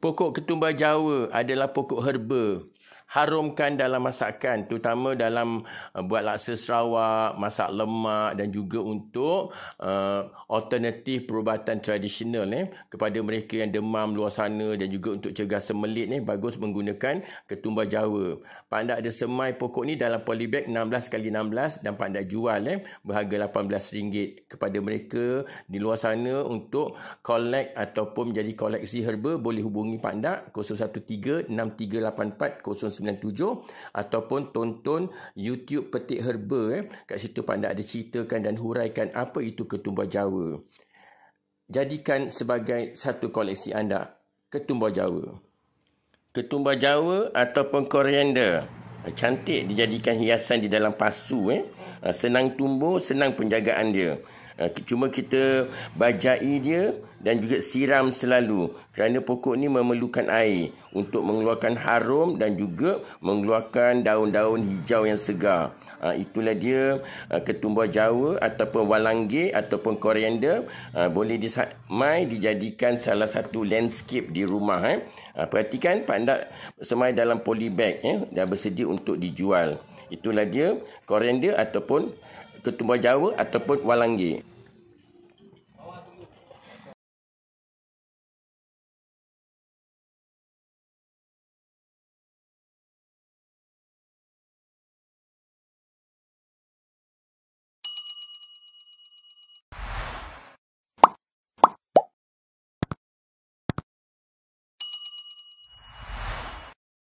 Pokok ketumbar Jawa adalah pokok herba harumkan dalam masakan terutama dalam uh, buat laksa Sarawak, masak lemak dan juga untuk uh, alternatif perubatan tradisional eh kepada mereka yang demam luar sana dan juga untuk cegah semelit ni eh, bagus menggunakan ketumbar Jawa. Pandak ada semai pokok ni dalam polybag 16 kali 16 dan pandak jual eh berharga RM18 kepada mereka di luar sana untuk collect ataupun menjadi koleksi herba boleh hubungi pandak 013 63840 1997 ataupun tonton YouTube Petik Herba eh. Kat situ pandai ada ceritakan dan huraikan apa itu ketumbar Jawa. Jadikan sebagai satu koleksi anda ketumbar Jawa. Ketumbar Jawa ataupun coriander. Cantik dijadikan hiasan di dalam pasu eh. Senang tumbuh, senang penjagaan dia. Eh, cuma kita bajai dia dan juga siram selalu kerana pokok ni memerlukan air untuk mengeluarkan harum dan juga mengeluarkan daun-daun hijau yang segar. Ah, itulah dia ha, ah, ketumbuh jawa ataupun walangge ataupun koriander ah, boleh disemai dijadikan salah satu landscape di rumah eh. Ha, perhatikan pandak semai dalam polybag eh, dah bersedia untuk dijual. Itulah dia koriander ataupun ketumbuhan Jawa ataupun walanggi.